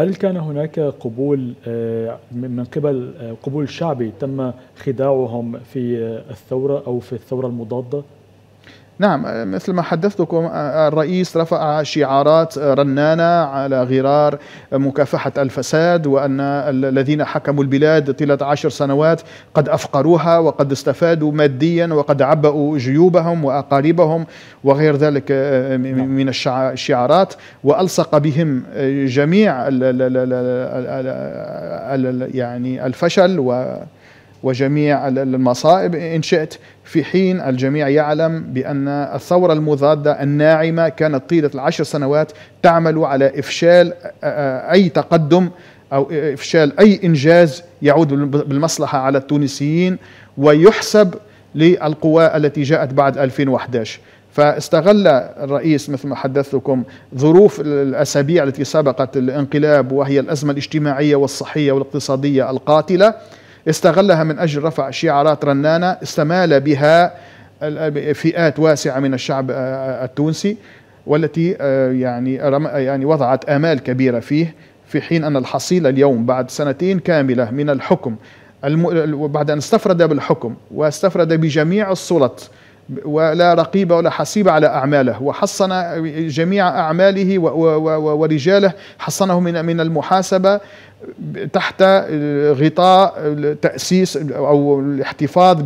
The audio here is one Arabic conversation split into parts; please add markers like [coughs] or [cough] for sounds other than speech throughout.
هل كان هناك قبول آه، من قبل آه، قبول شعبي تم خداعهم في آه، الثورة أو في الثورة المضادة؟ نعم مثل ما حدثتكم آه، آه، الرئيس رفع شعارات آه، رنانة على غرار مكافحة الفساد وأن الذين حكموا البلاد طيلة عشر سنوات قد أفقروها وقد استفادوا ماديا وقد عبأوا جيوبهم وأقاربهم وغير ذلك نعم. من الشعارات وألصق بهم جميع يعني الفشل و وجميع المصائب إن شئت في حين الجميع يعلم بأن الثورة المضادة الناعمة كانت طيلة العشر سنوات تعمل على إفشال أي تقدم أو إفشال أي إنجاز يعود بالمصلحة على التونسيين ويحسب للقوى التي جاءت بعد 2011 فاستغل الرئيس مثل ما حدثتكم ظروف الأسابيع التي سبقت الانقلاب وهي الأزمة الاجتماعية والصحية والاقتصادية القاتلة استغلها من أجل رفع شعارات رنانة استمال بها فئات واسعة من الشعب آه، آه، التونسي والتي آه، يعني يعني وضعت آمال كبيرة فيه في حين أن الحصيلة اليوم بعد سنتين كاملة من الحكم بعد أن استفرد بالحكم واستفرد بجميع السلط ولا رقيب ولا حسيب على أعماله وحصن جميع أعماله ورجاله حصنه من المحاسبة تحت غطاء تأسيس أو الاحتفاظ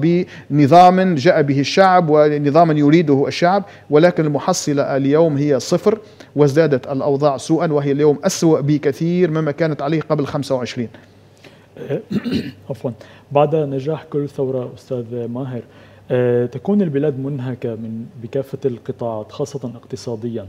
بنظام جاء به الشعب ونظام يريده الشعب ولكن المحصلة اليوم هي صفر وازدادت الأوضاع سوءا وهي اليوم أسوأ بكثير مما كانت عليه قبل 25 [coughs] عفوا بعد نجاح كل ثورة أستاذ ماهر آه، تكون البلاد منهكة من بكافة القطاعات خاصة اقتصاديا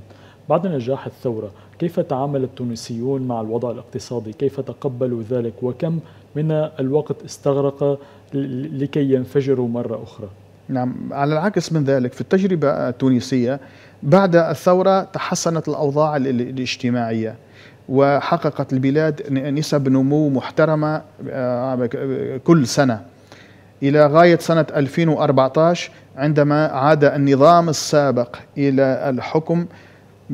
بعد نجاح الثورة كيف تعامل التونسيون مع الوضع الاقتصادي كيف تقبلوا ذلك وكم من الوقت استغرق لكي ينفجروا مرة أخرى نعم على العكس من ذلك في التجربة التونسية بعد الثورة تحسنت الأوضاع الاجتماعية وحققت البلاد نسب نمو محترمة آه، كل سنة إلى غاية سنة 2014 عندما عاد النظام السابق إلى الحكم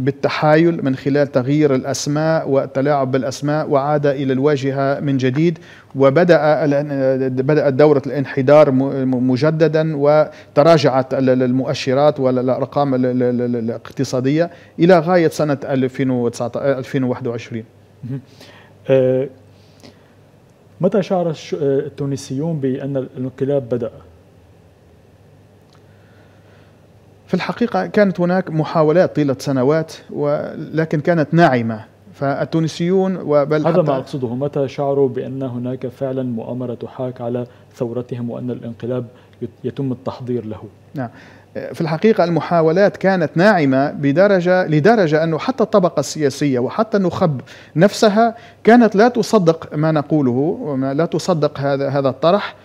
بالتحايل من خلال تغيير الاسماء والتلاعب بالاسماء وعاد الى الواجهه من جديد وبدا بدات دوره الانحدار مجددا وتراجعت المؤشرات والارقام الاقتصاديه الى غايه سنه 2021 آه، متى شعر آه، التونسيون بان الانقلاب بدا؟ في الحقيقة كانت هناك محاولات طيلة سنوات ولكن كانت ناعمة فالتونسيون وبل هذا ما أقصده متى شعروا بأن هناك فعلا مؤامرة تحاك على ثورتهم وأن الانقلاب يتم التحضير له نعم في الحقيقة المحاولات كانت ناعمة بدرجة لدرجة أنه حتى الطبقة السياسية وحتى النخب نفسها كانت لا تصدق ما نقوله لا تصدق هذا هذا الطرح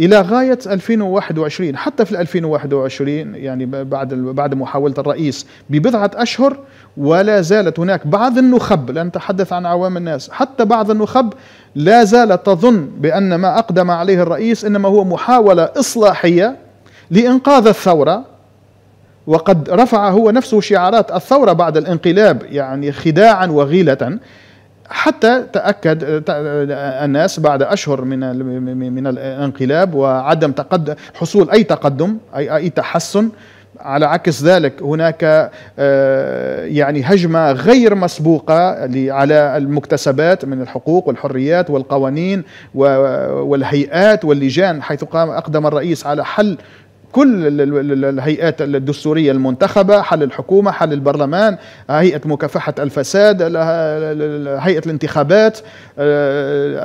الى غايه 2021 حتى في 2021 يعني بعد بعد محاوله الرئيس ببضعه اشهر ولا زالت هناك بعض النخب لا نتحدث عن عوام الناس حتى بعض النخب لا زالت تظن بان ما اقدم عليه الرئيس انما هو محاوله اصلاحيه لانقاذ الثوره وقد رفع هو نفسه شعارات الثوره بعد الانقلاب يعني خداعا وغيله حتى تأكد الناس بعد أشهر من من الانقلاب وعدم تقدم حصول أي تقدم أي أي تحسن على عكس ذلك هناك آه، يعني هجمة غير مسبوقة على المكتسبات من الحقوق والحريات والقوانين والهيئات واللجان حيث قام أقدم الرئيس على حل كل الهيئات الدستورية المنتخبة حل الحكومة حل البرلمان آه، هيئة مكافحة الفساد هيئة الانتخابات آه،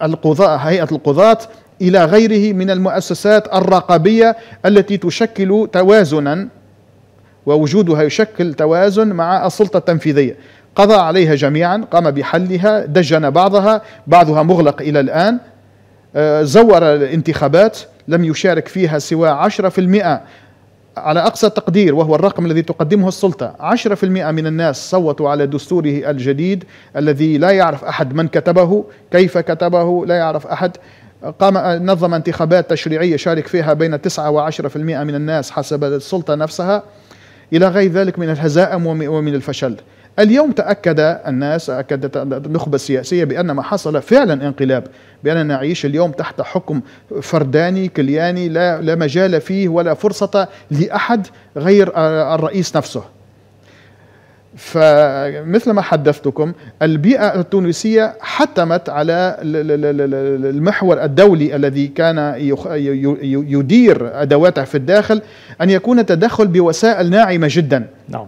آه، القضاء هيئة القضاة إلى غيره من المؤسسات الرقابية التي تشكل توازنا ووجودها يشكل توازن مع السلطة التنفيذية قضى عليها جميعا قام بحلها دجن بعضها بعضها مغلق إلى الآن زور الانتخابات لم يشارك فيها سوى 10% على أقصى تقدير وهو الرقم الذي تقدمه السلطة 10% من الناس صوتوا على دستوره الجديد الذي لا يعرف أحد من كتبه كيف كتبه لا يعرف أحد قام نظم انتخابات تشريعية شارك فيها بين 9 و 10% من الناس حسب السلطة نفسها إلى غير ذلك من الهزائم ومن الفشل اليوم تأكد الناس أكدت النخبة السياسية بأن ما حصل فعلا انقلاب بأننا نعيش اليوم تحت حكم فرداني كلياني لا, لا مجال فيه ولا فرصة لأحد غير الرئيس نفسه فمثل ما حدثتكم البيئة التونسية حتمت على المحور الدولي الذي كان يدير أدواته في الداخل أن يكون تدخل بوسائل ناعمة جدا نعم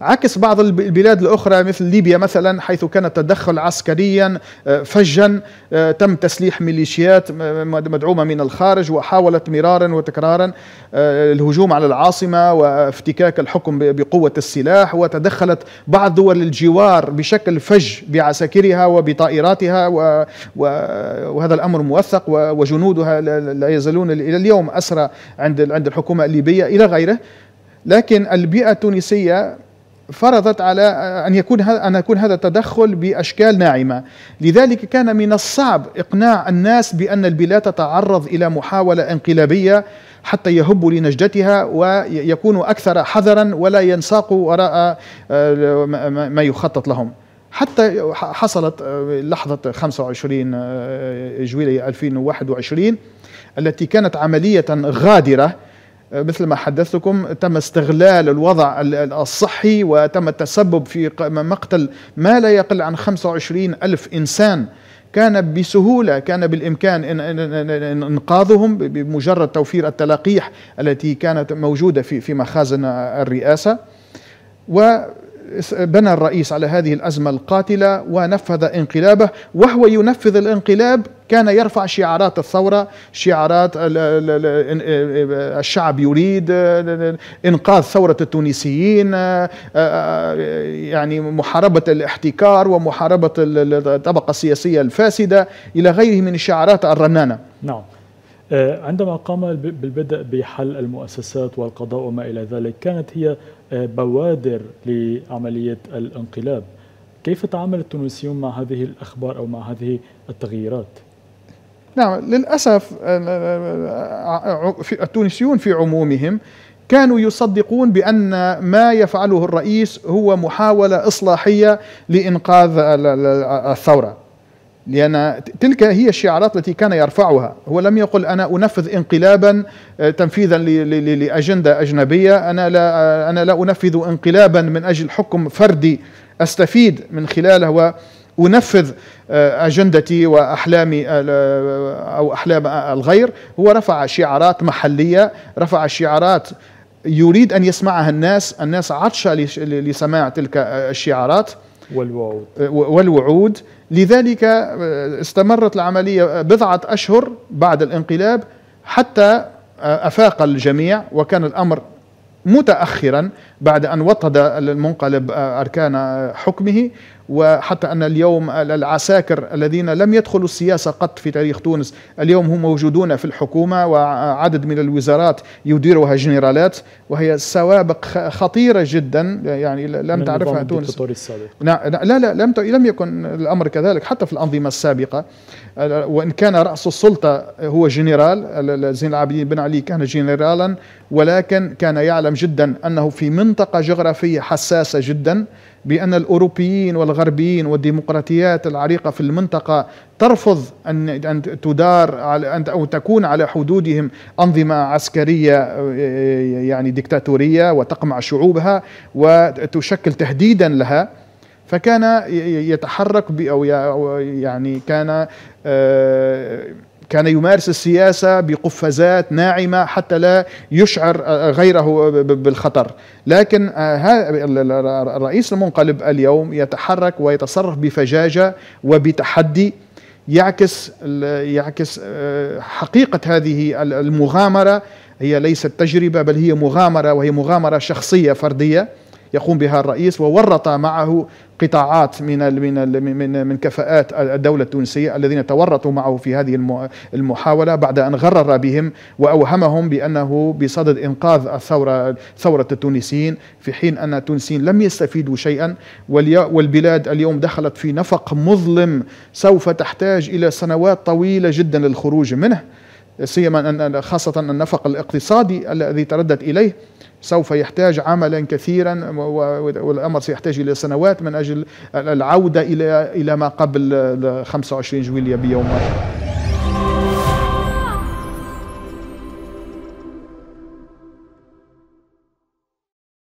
عكس بعض البلاد الأخرى مثل ليبيا مثلا حيث كان التدخل عسكريا آه، فجا آه، تم تسليح ميليشيات مدعومة من الخارج وحاولت مرارا وتكرارا آه، الهجوم على العاصمة وافتكاك الحكم بقوة السلاح وتدخلت بعض دول الجوار بشكل فج بعساكرها وبطائراتها وهذا الأمر موثق وجنودها لا يزالون إلى اليوم أسرى عند عند الحكومة الليبية إلى غيره لكن البيئة التونسية فرضت على أن يكون أن يكون هذا التدخل بأشكال ناعمة لذلك كان من الصعب إقناع الناس بأن البلاد تتعرض إلى محاولة انقلابية حتى يهبوا لنجدتها ويكونوا أكثر حذرا ولا ينساقوا وراء آه، ما يخطط لهم حتى حصلت آه، لحظة 25 آه، جويلية 2021 التي كانت عملية غادرة مثل ما حدثتكم تم استغلال الوضع الصحي وتم التسبب في مقتل ما لا يقل عن 25 ألف إنسان كان بسهولة كان بالإمكان إنقاذهم بمجرد توفير التلاقيح التي كانت موجودة في في مخازن الرئاسة و بنى الرئيس على هذه الأزمة القاتلة ونفذ انقلابه وهو ينفذ الانقلاب كان يرفع شعارات الثورة شعارات الشعب يريد إنقاذ ثورة التونسيين آه، آه، آه، يعني محاربة الاحتكار ومحاربة الطبقة السياسية الفاسدة إلى غيره من الشعارات الرنانة نعم آه، عندما قام بالبدء بحل المؤسسات والقضاء وما إلى ذلك كانت هي آه، بوادر لعملية الانقلاب كيف تعامل التونسيون مع هذه الأخبار أو مع هذه التغييرات؟ نعم للأسف آه، التونسيون في عمومهم كانوا يصدقون بأن ما يفعله الرئيس هو محاولة إصلاحية لإنقاذ الثورة لأن تلك هي الشعارات التي كان يرفعها هو لم يقل أنا أنفذ انقلابا آه، تنفيذا لأجندة أجنبية أنا لا, آه، أنا لا أنفذ انقلابا من أجل حكم فردي أستفيد من خلاله وأنفذ آه، أجندتي وأحلامي أو أحلام الغير هو رفع شعارات محلية رفع شعارات يريد أن يسمعها الناس الناس عطشة لسماع تلك الشعارات والوعود أه، والوعود لذلك أه، استمرت العملية بضعة أشهر بعد الانقلاب حتى أه، أفاق الجميع وكان الأمر متأخرا بعد أن وطد المنقلب أركان حكمه وحتى أن اليوم العساكر الذين لم يدخلوا السياسة قط في تاريخ تونس اليوم هم موجودون في الحكومة وعدد من الوزارات يديرها جنرالات وهي سوابق خطيرة جدا يعني لم تعرفها تونس لا لا لم لم يكن الأمر كذلك حتى في الأنظمة السابقة وإن كان رأس السلطة هو جنرال زين العابدين بن علي كان جنرالا ولكن كان يعلم جدا أنه في منطقة منطقة جغرافية حساسة جدا بأن الأوروبيين والغربيين والديمقراطيات العريقة في المنطقة ترفض أن أن تدار على أو تكون على حدودهم أنظمة عسكرية آه، آه، يعني ديكتاتورية وتقمع شعوبها وتشكل تهديدا لها فكان يتحرك أو يعني كان آه، كان يمارس السياسة بقفازات ناعمة حتى لا يشعر غيره بالخطر لكن آه، الرئيس المنقلب اليوم يتحرك ويتصرف بفجاجة وبتحدي يعكس يعكس آه، حقيقة هذه المغامرة هي ليست تجربة بل هي مغامرة وهي مغامرة شخصية فردية يقوم بها الرئيس وورط معه قطاعات من من من من كفاءات الدوله التونسيه الذين تورطوا معه في هذه المحاوله بعد ان غرر بهم واوهمهم بانه بصدد انقاذ الثوره ثوره التونسيين في حين ان التونسيين لم يستفيدوا شيئا والبلاد اليوم دخلت في نفق مظلم سوف تحتاج الى سنوات طويله جدا للخروج منه سيما أن خاصة النفق الاقتصادي الذي تردد إليه سوف يحتاج عملا كثيرا والأمر سيحتاج إلى سنوات من أجل العودة إلى إلى ما قبل 25 جويلية بيوم واحد